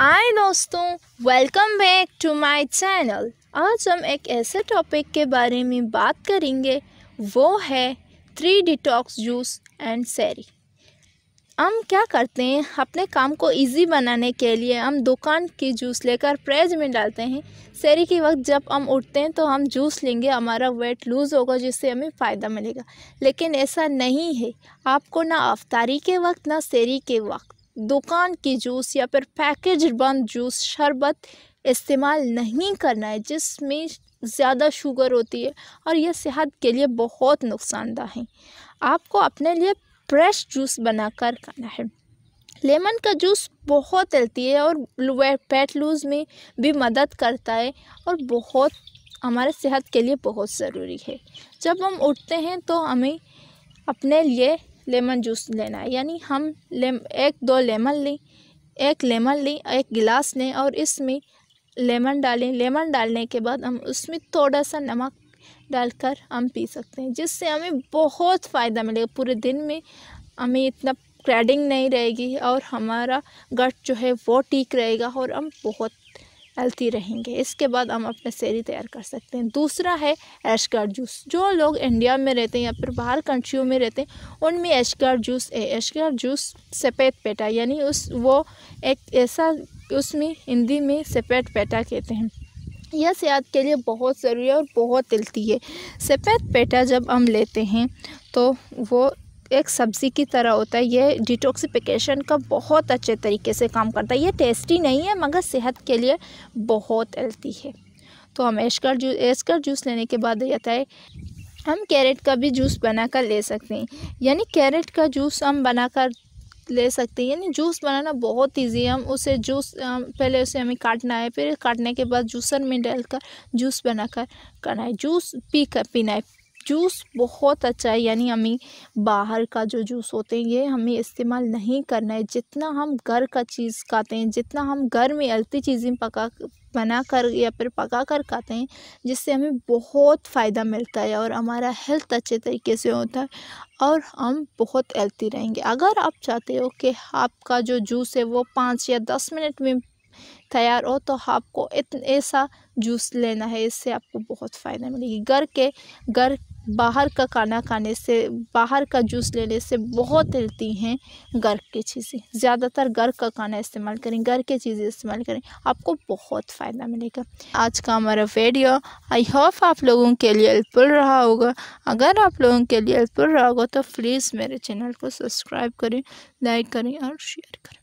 आए दोस्तों welcome back to my channel आज हम एक ऐसे टॉपिक के बारे में बात करेंगे वो है थ्री डिटॉक्स जूस एंड सैरी हम क्या करते हैं अपने काम को इजी बनाने के लिए हम दुकान की जूस लेकर प्रेज में डालते हैं सैरी के वक्त जब हम उठते हैं तो हम जूस लेंगे हमारा वेट लूज़ होगा जिससे हमें फ़ायदा मिलेगा लेकिन ऐसा नहीं है आपको ना अफ्तारी के वक्त ना सैरी के वक्त दुकान की जूस या फिर पैकेज बंद जूस शरबत इस्तेमाल नहीं करना है जिसमें ज़्यादा शुगर होती है और यह सेहत के लिए बहुत नुकसानदाह है आपको अपने लिए फ्रेश जूस बनाकर खाना है लेमन का जूस बहुत हेल्थी है और पेट लूज में भी मदद करता है और बहुत हमारे सेहत के लिए बहुत ज़रूरी है जब हम उठते हैं तो हमें अपने लिए लेमन जूस लेना है यानी हम लेम एक दो लेमन लें एक लेमन लें एक गिलास लें और इसमें लेमन डालें लेमन डालने के बाद हम उसमें थोड़ा सा नमक डालकर हम पी सकते हैं जिससे हमें बहुत फ़ायदा मिलेगा पूरे दिन में हमें इतना क्रैडिंग नहीं रहेगी और हमारा गट जो है वो ठीक रहेगा और हम बहुत हेल्थी रहेंगे इसके बाद हम अपने सेरी तैयार कर सकते हैं दूसरा है एशगार्ड जूस जो लोग इंडिया में रहते हैं या फिर बाहर कंट्रियों में रहते हैं उनमें एशगार्ड जूस है एशगार्ड जूस सफ़ेद पेटा यानी उस वो एक ऐसा उसमें हिंदी में सफ़ेद पेटा कहते हैं यह सेहत के लिए बहुत ज़रूरी है और बहुत तिलती है सफ़ेद पेटा जब हम लेते हैं तो वो एक सब्ज़ी की तरह होता है ये डिटॉक्सिफिकेशन का बहुत अच्छे तरीके से काम करता है ये टेस्टी नहीं है मगर सेहत के लिए बहुत हेल्थी है तो हम एशकर जूस एशकर जूस लेने के बाद यह है हम कैरेट का भी जूस बनाकर ले सकते हैं यानी कैरेट का जूस हम बनाकर ले सकते हैं यानी जूस बनाना बहुत इजी है हम उसे जूस पहले उसे हमें काटना है फिर काटने के बाद जूसर में डालकर जूस बनाकर करना है जूस पी कर पीना है जूस बहुत अच्छा है यानी हमें बाहर का जो जूस होते हैं ये हमें इस्तेमाल नहीं करना है जितना हम घर का चीज़ खाते हैं जितना हम घर में हेल्थी चीज़ें पका बना कर या फिर पका कर खाते हैं जिससे हमें बहुत फ़ायदा मिलता है और हमारा हेल्थ अच्छे तरीके से होता है और हम बहुत हेल्थी रहेंगे अगर आप चाहते हो कि आपका जो जूस है वो पाँच या दस मिनट में तैयार हो तो आपको इतना ऐसा जूस लेना है इससे आपको बहुत फ़ायदा मिलेगी घर के घर बाहर का खाना खाने से बाहर का जूस लेने से बहुत हिलती हैं घर की चीज़ें ज़्यादातर घर का खाना इस्तेमाल करें घर की चीज़ें इस्तेमाल करें आपको बहुत फ़ायदा मिलेगा आज का हमारा वीडियो आई होप आप लोगों के लिए हेल्पफुल रहा होगा अगर आप लोगों के लिए हेल्पफुल रहा होगा तो प्लीज़ मेरे चैनल को सब्सक्राइब करें लाइक करें और शेयर करें